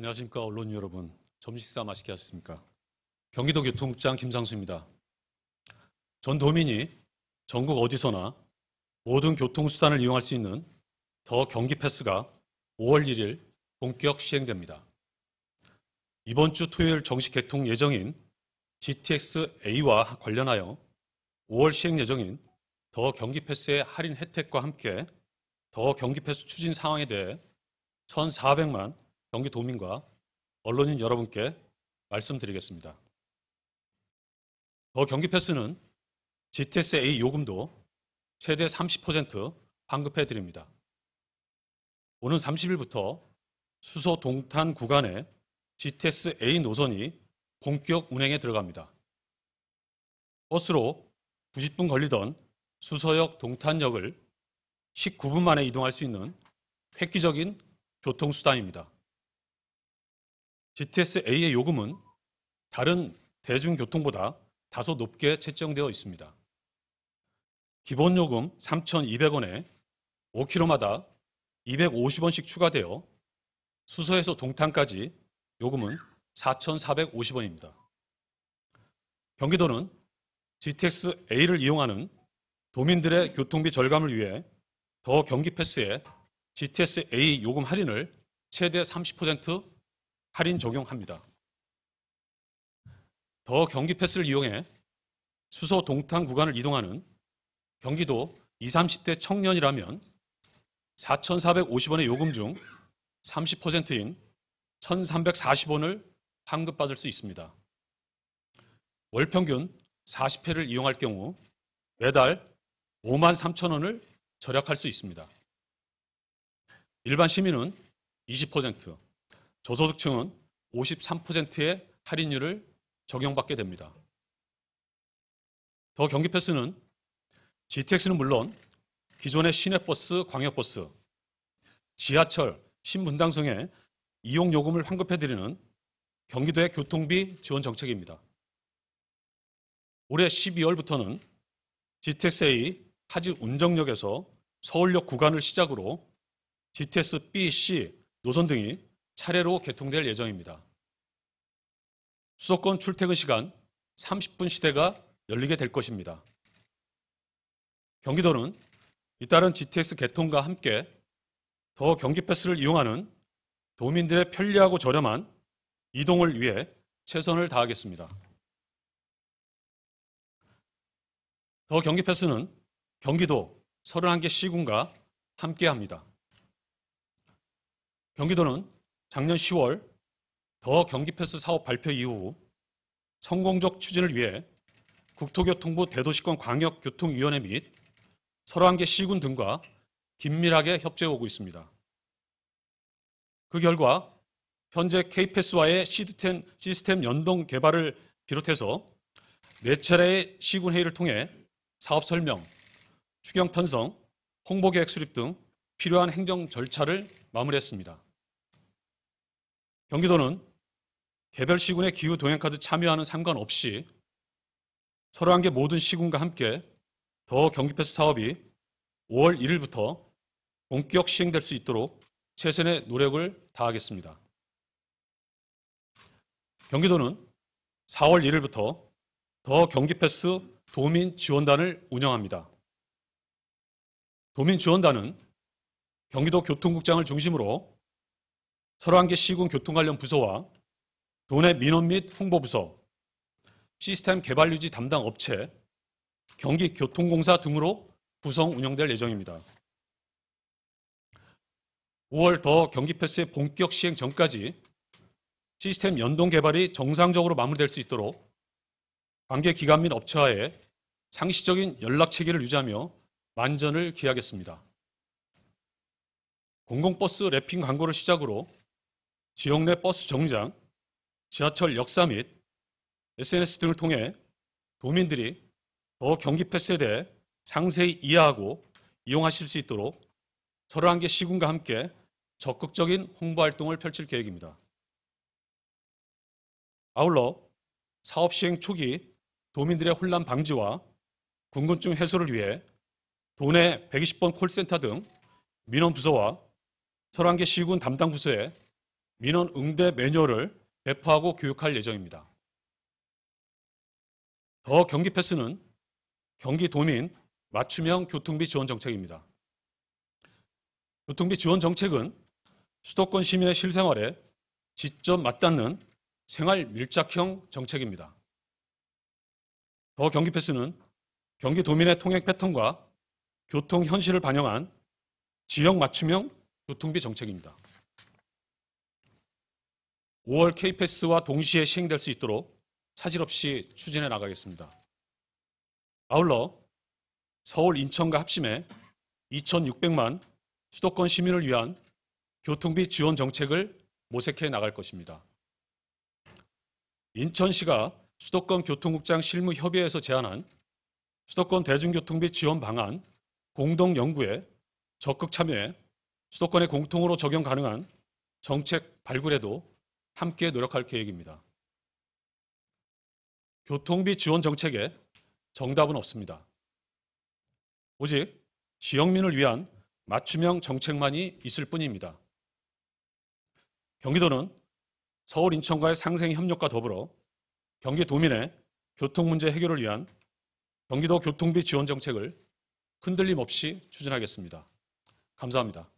안녕하십니까 언론 여러분. 점심식사 맛있게 하셨습니까? 경기도 교통국장 김상수입니다. 전 도민이 전국 어디서나 모든 교통수단을 이용할 수 있는 더 경기 패스가 5월 1일 본격 시행됩니다. 이번 주 토요일 정식 개통 예정인 GTX-A와 관련하여 5월 시행 예정인 더 경기 패스의 할인 혜택과 함께 더 경기 패스 추진 상황에 대해 1,400만 경기 도민과 언론인 여러분께 말씀드리겠습니다. 더 경기 패스는 GTS A 요금도 최대 30% 환급해 드립니다. 오는 30일부터 수소 동탄 구간에 GTS A 노선이 본격 운행에 들어갑니다. 버스로 90분 걸리던 수서역 동탄역을 19분 만에 이동할 수 있는 획기적인 교통수단입니다. GTS A의 요금은 다른 대중교통보다 다소 높게 책정되어 있습니다. 기본 요금 3,200원에 5km마다 250원씩 추가되어 수서에서 동탄까지 요금은 4,450원입니다. 경기도는 GTX A를 이용하는 도민들의 교통비 절감을 위해 더 경기 패스에 g t x A 요금 할인을 최대 30% 할인 적용합니다. 더 경기 패스를 이용해 수소 동탄 구간을 이동하는 경기도 20, 30대 청년이라면 4,450원의 요금 중 30%인 1,340원을 환급받을 수 있습니다. 월 평균 40회를 이용할 경우 매달 5만 3천 원을 절약할 수 있습니다. 일반 시민은 20%, 저소득층은 53%의 할인율을 적용받게 됩니다. 더 경기 패스는 GTX는 물론 기존의 시내버스, 광역버스, 지하철, 신분당성에 이용요금을 환급해드리는 경기도의 교통비 지원 정책입니다. 올해 12월부터는 GTX-A 하지 운정역에서 서울역 구간을 시작으로 GTX B, C 노선 등이 차례로 개통될 예정입니다. 수도권 출퇴근 시간 30분 시대가 열리게 될 것입니다. 경기도는 이따른 GTX 개통과 함께 더 경기 패스를 이용하는 도민들의 편리하고 저렴한 이동을 위해 최선을 다하겠습니다. 더 경기 패스는 경기도 31개 시군과 함께합니다. 경기도는 작년 10월 더 경기패스 사업 발표 이후 성공적 추진을 위해 국토교통부 대도시권 광역교통위원회 및 31개 시군 등과 긴밀하게 협조해 오고 있습니다. 그 결과 현재 K-패스와의 시스템, 시스템 연동 개발을 비롯해서 네 차례의 시군 회의를 통해 사업 설명, 추경 편성, 홍보 계획 수립 등 필요한 행정 절차를 마무리했습니다. 경기도는 개별 시군의 기후 동행카드 참여하는 상관없이 31개 모든 시군과 함께 더 경기패스 사업이 5월 1일부터 본격 시행될 수 있도록 최선의 노력을 다하겠습니다. 경기도는 4월 1일부터 더 경기패스 도민 지원단을 운영합니다. 도민 지원단은 경기도 교통국장을 중심으로 설왕계 시군 교통 관련 부서와 도내 민원 및 홍보 부서, 시스템 개발 유지 담당 업체, 경기교통공사 등으로 구성 운영될 예정입니다. 5월 더 경기패스의 본격 시행 전까지 시스템 연동 개발이 정상적으로 마무리될 수 있도록 관계 기관 및 업체와의 상시적인 연락 체계를 유지하며 만전을 기하겠습니다. 공공버스 랩핑 광고를 시작으로 지역 내 버스 정류장, 지하철 역사 및 SNS 등을 통해 도민들이 더 경기 패스에 대해 상세히 이해하고 이용하실 수 있도록 31개 시군과 함께 적극적인 홍보 활동을 펼칠 계획입니다. 아울러 사업 시행 초기 도민들의 혼란 방지와 궁금증 해소를 위해 도내 120번 콜센터 등 민원 부서와 31개 시군 담당 부서에 민원 응대 매뉴얼을 배포하고 교육할 예정입니다. 더 경기 패스는 경기도민 맞춤형 교통비 지원 정책입니다. 교통비 지원 정책은 수도권 시민의 실생활에 직접 맞닿는 생활 밀착형 정책입니다. 더 경기 패스는 경기 도민의 통행 패턴과 교통 현실을 반영한 지역 맞춤형 교통비 정책입니다. 5월 KPS와 동시에 시행될 수 있도록 차질 없이 추진해 나가겠습니다. 아울러 서울 인천과 합심해 2,600만 수도권 시민을 위한 교통비 지원 정책을 모색해 나갈 것입니다. 인천시가 수도권 교통국장 실무 협의회에서 제안한 수도권 대중교통비 지원 방안 공동 연구에 적극 참여해 수도권에 공통으로 적용 가능한 정책 발굴에도 함께 노력할 계획입니다. 교통비 지원 정책에 정답은 없습니다. 오직 지역민을 위한 맞춤형 정책만이 있을 뿐입니다. 경기도는 서울 인천과의 상생 협력과 더불어 경기도민의 교통 문제 해결을 위한 경기도 교통비 지원 정책을 흔들림 없이 추진하겠습니다. 감사합니다.